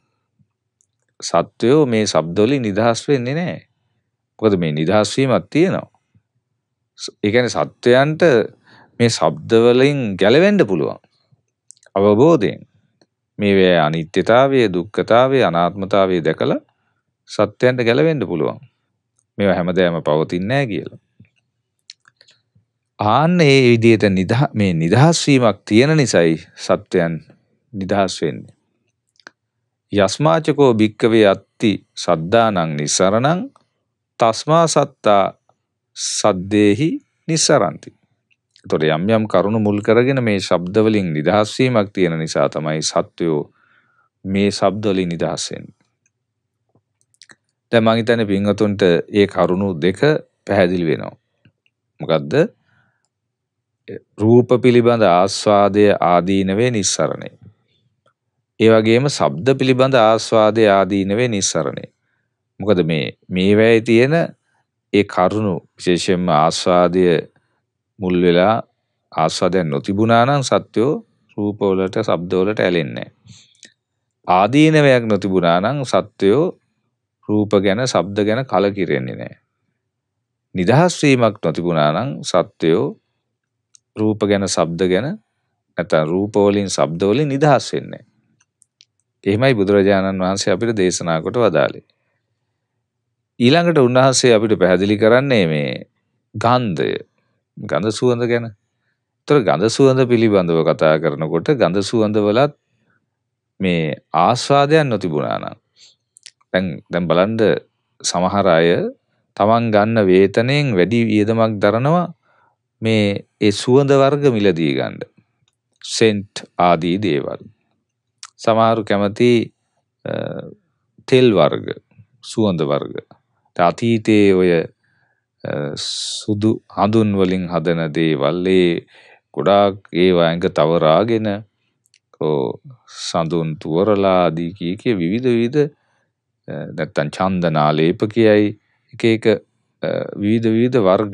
සත්වයෝ මේ શબ્දවලින් නිදහස් වෙන්නේ නැහැ මොකද මේ නිදහස් වීමක් තියෙනවා. ඒ කියන්නේ සත්වයන්ට මේ ශබ්ද වලින් ගැලවෙන්න පුළුවන්. අවබෝධයෙන් මේ අනිත්‍යතාවය, දුක්ඛතාවය, අනාත්මතාවය දැකලා සත්‍යයන්ට ගැලවෙන්න පුළුවන්. මේවා හැමදේම පවතින්නේ නැහැ කියලා. ආන්න ඒ විදිහට නිදහ මේ නිදහස් වීමක් තියෙන නිසායි සත්‍යයන් නිදහස් වෙන්නේ. යස්මාචකෝ භික්කවේ අත්ති සද්ධානං නිසරණං තස්මා සත්තා සද්දේහි නිස්සරන්ති. එතකොට යම් යම් කරුණු මුල් කරගෙන මේ ශබ්ද වලින් නිදහස් වීමක් තියෙන නිසා තමයි සත්වයෝ මේ ශබ්ද වලින් නිදහස් වෙන්නේ. දැන් මම හිතන්නේ පින්වතුන්ට මේ කරුණු දෙක පැහැදිලි වෙනවා. මොකද්ද? රූප පිළිබඳ ආස්වාදය ආදීනවේ නිස්සරණේ. ඒ වගේම ශබ්ද පිළිබඳ ආස්වාදය ආදීනවේ නිස්සරණේ. මොකද මේ මේ වැයේ තියෙන ඒ කරුණු විශේෂයෙන්ම ආස්වාදය මුල් වෙලා ආස්වාදයක් නොතිබුණා නම් සත්‍යෝ රූපවලට ශබ්දවලට ඇලෙන්නේ ආදීනවයක් නොතිබුණා නම් සත්‍යෝ රූප ගැන ශබ්ද ගැන කලකිරෙන්නේ නැහැ. නිදහස් වීමක් නොතිබුණා නම් සත්‍යෝ රූප ගැන ශබ්ද ගැන නැත්නම් රූප වලින් ශබ්ද වලින් නිදහස් වෙන්නේ. එහෙමයි බුදුරජාණන් වහන්සේ අපිට දේශනා කොට වදාළේ. ඊළඟට උන්වහන්සේ අපිට පැහැදිලි කරන්නේ මේ ගන්ධය ගඳ සුවඳ ගැන. ඒතර ගඳ සුවඳ පිළිබඳව කතා කරනකොට ගඳ සුවඳවලත් මේ ආස්වාදයන් නොතිබුණා නම් දැන් දැන් බලන්න සමහර අය තමන් ගන්න වේතනයෙන් වැඩි වියදමක් දරනවා මේ ඒ සුවඳ වර්ග මිලදී ගන්න. සෙන්ට් ආදී දේවල්. සමහරු කැමති තෙල් වර්ග සුවඳ වර්ග අතීතයේ ඔය සුදු හඳුන් වලින් හදන දේවල් ඒ ගොඩාක් ඒවා ඇඟ තවරාගෙන සඳුන් තුවරලා ආදී කී කී විවිධ විවිධ නැත්තම් චන්දනාලේප කියයි එක එක විවිධ විවිධ වර්ග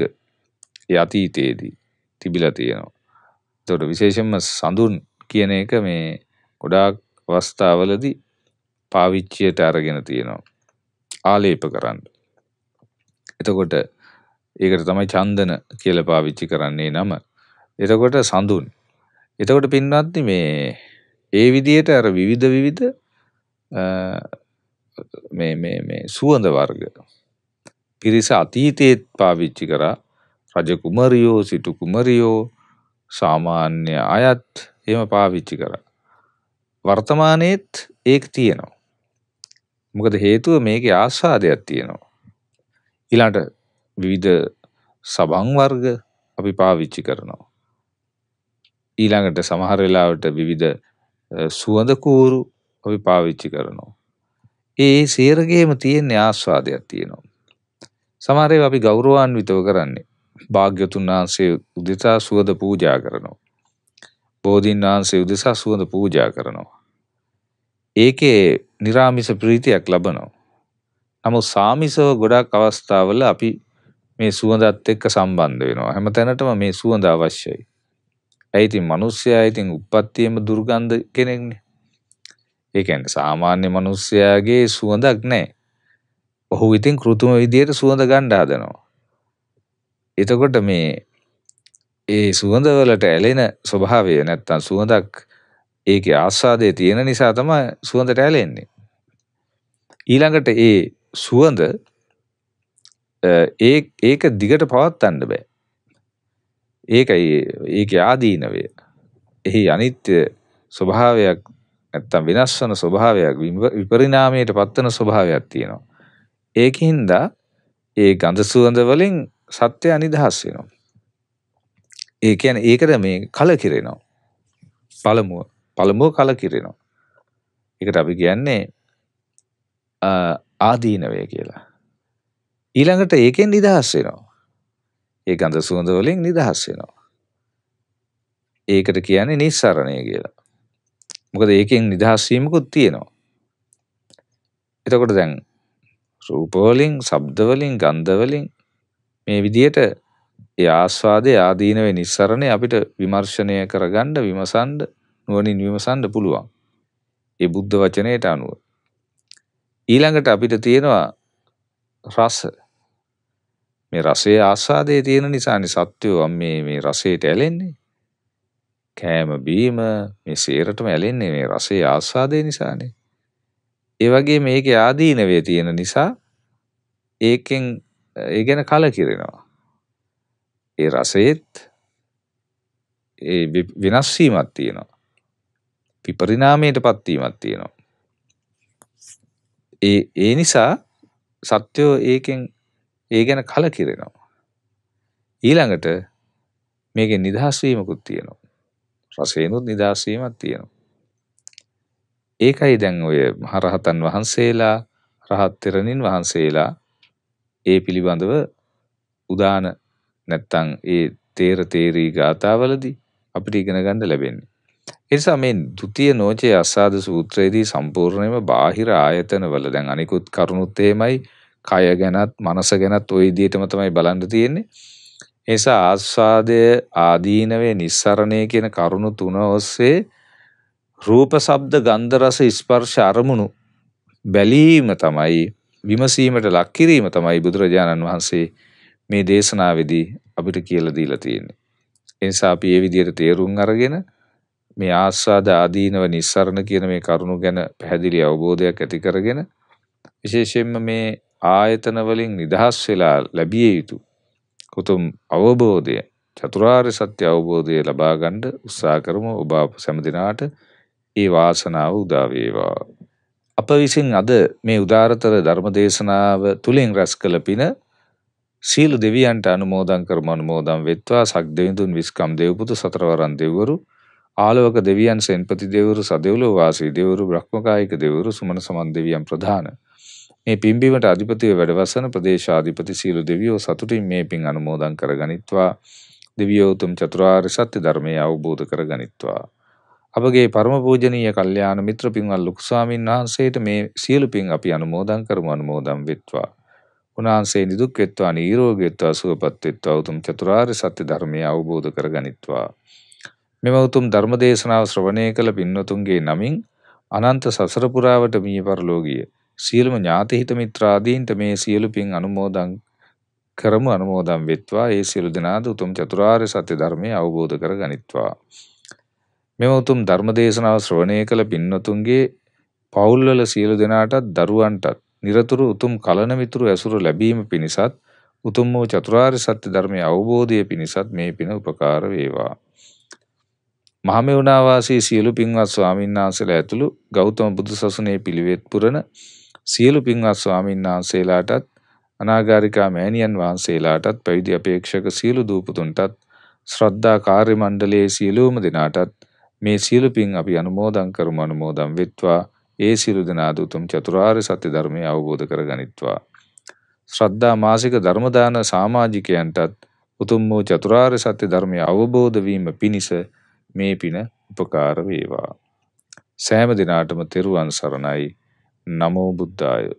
ඒ අතීතයේදී තිබිලා තියෙනවා. එතකොට විශේෂයෙන්ම සඳුන් කියන එක මේ ගොඩාක් අවස්ථාවලදී පාවිච්චියට අරගෙන තියෙනවා. ආලේප කරන්න. එතකොට ඒකට තමයි චන්දන කියල පාවිච්චි කරන්නේ නම. එතකොට සඳුන්. එතකොට පින්වත්ති මේ ඒ විදියට අර විවිධ විවිධ සුවඳ වර්ග. පිරිස අතීතයේත් පාවිච්චි කරා රජකුමරියෝ සිටු කුමරියෝ සාමාන්‍ය අයත් එම පාවිච්චි කරා. වර්තමානයේත් ඒක තියෙනවා. මොකද හේතුව මේක ආස්වාදයක් තියෙනවා. ඊළාට විවිධ සබංවර්ග අපි පාවිච්චි කරනවා. ඊළඟට සමහර වෙලාවට විවිධ සුවඳකූරු අපි පාවිච්චි කරනවා. ඒ සේරගේම තියෙන ආස්වාදයක් තියෙනවා. සමහරව අපි ගෞරවාන්විතව කරන්නේ භාග්‍යතුන් වහන්සේ උදෙසා සුවද පූජා කරනවා. බෝධීන් වහන්සේ උදෙසා සුවඳ පූජා කරනවා. ඒකේ නිරාමිස ප්‍රීතියක් ලබනවා. නමුත් සාමිසව ගොඩක් අවස්ථාවල අපි මේ සුවඳත් එක්ක සම්බන්ධ වෙනවා. හැම තැනටම මේ සුවඳ අවශ්‍යයි. ඇයි ඉතින් මිනිස්සයා ඉතින් උප්පත්තියෙම දුර්ගන්ධ කෙනෙක්නේ. ඒ කියන්නේ සාමාන්‍ය මිනිස්සයාගේ සුවඳක් නැහැ. ඔහු ඉතින් કૃතුම විදියට සුවඳ ගන්න හදනවා. එතකොට මේ ඒ සුවඳවලට ඇලෙන ස්වභාවය නැත්තම් සුවඳක් ඒකේ ආස්වාදයේ තියෙන නිසා තමයි සුවඳට ඇලෙන්නේ. ඊළඟට ඒ සුවඳ ඒ ඒක දිගට පවත්වන්න බෑ. ඒකයි ඒක ආදීනවය. එහි අනිත්‍ය ස්වභාවයක් නැත්තම් වෙනස් වන ස්වභාවයක් විපරිණාමයට පත්වන ස්වභාවයක් තියෙනවා. ඒකින්ද ඒ ගඳ සුවඳ වලින් සත්‍ය අනිදහස් වෙනවා. ඒ කියන්නේ ඒකට මේ කලකිරෙනවා. පළමුව පළමුව කලකිරෙනවා. ඒකට අපි කියන්නේ ආදීනවය කියලා. ඊළඟට ඒකෙන් නිදහස් වෙනවා. ඒ ගඳ සුවඳ වලින් නිදහස් වෙනවා. ඒකට කියන්නේ නිස්සරණය කියලා. මොකද ඒකෙන් නිදහස් වීමකුත් තියෙනවා. එතකොට දැන් රූප වලින්, ශබ්ද වලින්, ගන්ධ වලින් මේ විදියට ඒ ආස්වාදයේ ආදීනවේ නිස්සරණය අපිට විමර්ශනය කරගන්න, විමසන්න, නුවණින් විමසන්න පුළුවන්. ඒ බුද්ධ වචනයට අනුව. ඊළඟට අපිට තියෙනවා රස මේ රසේ ආසාදය තියෙන නිසානි සත්‍යයෝ මේ මේ රසයට ඇලෙන්නේ කෑම බීම මේ සේරටම ඇලෙන්නේ මේ රසේ ආස්වාදය නිසානේ. ඒ වගේ මේක ආදීනවේ තියෙන නිසා ඒකෙන් ඒ ගැන කලකිරෙනවා. ඒ රසෙත් ඒ වෙනස් වීමක් තියෙනවා. විපරිණාමයටපත් වීමක් තියෙනවා. ඒ ඒ නිසා සත්‍යෝ ඒකෙන් ඒ ගැන කලකිරෙනවා. ඊළඟට මේකෙන් නිදහස් වීමකුත් තියෙනවා. රසේනුත් නිදහස් වීමක් තියෙනවා. ඒකයි දැන් ඔය මහරහතන් වහන්සේලා රහත් තෙරණින් වහන්සේලා ඒ පිළිබඳව උදාන නැත්තම් ඒ තේර තේරී ගාථාවලදී අපිට ඉගෙන ගන්න ලැබෙන්නේ. එනිසා මේ ද්විතීය නොචේ අසාද සූත්‍රයේදී සම්පූර්ණයෙන්ම බාහිර ආයතනවල දැන් අනිකුත් කරුණුත් එහෙමයි කය ගැනත් මනස ගැනත් ওই විදිහටම තමයි බලන්න තියෙන්නේ. එනිසා ආස්වාදය ආදීනවේ නිස්සරණය කියන කරුණු තුන ඔස්සේ රූප ශබ්ද ගන්ධ රස ස්පර්ශ අරමුණු බැලීම තමයි විමසීමට ලක් කිරීම තමයි බුදුරජාණන් වහන්සේ මේ දේශනාවේදී අපිට කියලා දීලා තියෙන්නේ. එනිසා අපි මේ විදිහට තේරුම් අරගෙන මේ ආස්වාද ආදීනව නිස්සරණ කියන මේ කරුණු ගැන පැහැදිලි අවබෝධයක් ඇති කරගෙන විශේෂයෙන්ම මේ ආයතන වලින් නිදහස් වෙලා ලැබිය යුතු කුතුම් අවබෝධය චතුරාර්ය සත්‍ය අවබෝධය ලබා ගන්න උත්සාහ කරමු ඔබ අප සෑම දිනාට ඒ වාසනාව උදා වේවා අප විසින් අද මේ උදාරතර ධර්ම දේශනාව තුලින් රැස් කළ පින සීල දෙවියන්ට අනුමෝදන් කරමු අනුමෝදන් වෙත්වා සක් දෙවිඳුන් විස්කම් දෙව්පුතු සතරවරන් දෙවිවරු ආලෝක දෙවියන් සෙන්පති දෙවරු සදෙව්ලෝ වාසී දෙවරු බ්‍රහ්මකායික දෙවරු සුමන සමන් දෙවියන් ප්‍රධාන මේ පිම්බීමට අධිපතිව වැඩවසන ප්‍රදේශාධිපති සීල දෙවියෝ සතුටින් මේ පින් අනුමෝදන් කරගනිත්වා දෙවියෝ උතුම් චතුරාර්ය සත්‍ය ධර්මය අවබෝධ කරගනිත්වා අපගේ පරම පූජනීය කල්යාණ මිත්‍ර පින්වත් ලොකු ස්වාමීන් වහන්සේට මේ සියලු පින් අපි අනුමෝදන් කරමු අනුමෝදන් වෙත්වා උන්වහන්සේ නිදුක් වෙත්වා නිරෝගී වෙත්වා සුවපත් වෙත්වා උතුම් චතුරාර්ය සත්‍ය ධර්මය අවබෝධ කරගනිත්වා මෙම උතුම් ධර්ම දේශනාව ශ්‍රවණය කළ පින්වතුන්ගේ නමින් අනන්ත සසර පුරාවට මිය පරලෝකීය සියලුම ඥාති හිත මිත්‍රාදීන්ට මේ සියලු පින් අනුමෝදන් කරමු අනුමෝදන් වෙත්වා ඒ සියලු දෙනාද උතුම් චතුරාර්ය සත්‍ය ධර්මය අවබෝධ කර ගනිත්වා මෙම උතුම් ධර්ම දේශනාව ශ්‍රවණය කළ පින්නතුන්ගේ පවුල්වල සියලු දෙනාටත් දරුවන්ටත් නිරතුරු උතුම් කලන මිතුරු ඇසුරු ලැබීම පිණිසත් උතුම් වූ චතුරාර්ය සත්‍ය ධර්මය අවබෝධය පිණිසත් මේ පින උපකාර වේවා මහමෙවුනාවාසී සියලු පින්වත් ස්වාමින්වහන්සේලා ඇතුළු ගෞතම බුදු සසුනේ පිළිවෙත් පුරන සියලු පින්වත් ස්වාමින්වහන්සේලාටත් අනාගාരികා මෑණියන් වහන්සේලාටත් පැවිදි අපේක්ෂක සියලු දූපතුන්ටත් ශ්‍රද්ධා කාර්ය මණ්ඩලයේ සියලුම දෙනාටත් මේ සියලු පින් අපි අනුමෝදන් කරමු අනුමෝදන් වෙත්වා ඒ සියලු දෙනා දුතුම් චතුරාර්ය සත්‍ය ධර්මය අවබෝධ කරගනිත්වා ශ්‍රද්ධා මාසික ධර්ම දාන සමාජිකයන්ටත් උතුම් වූ චතුරාර්ය සත්‍ය ධර්මය අවබෝධ වීම පිණිස මේ පින උපකාර වේවා. සෑම දිනාටම තෙරුවන් සරණයි. නමෝ බුද්දාය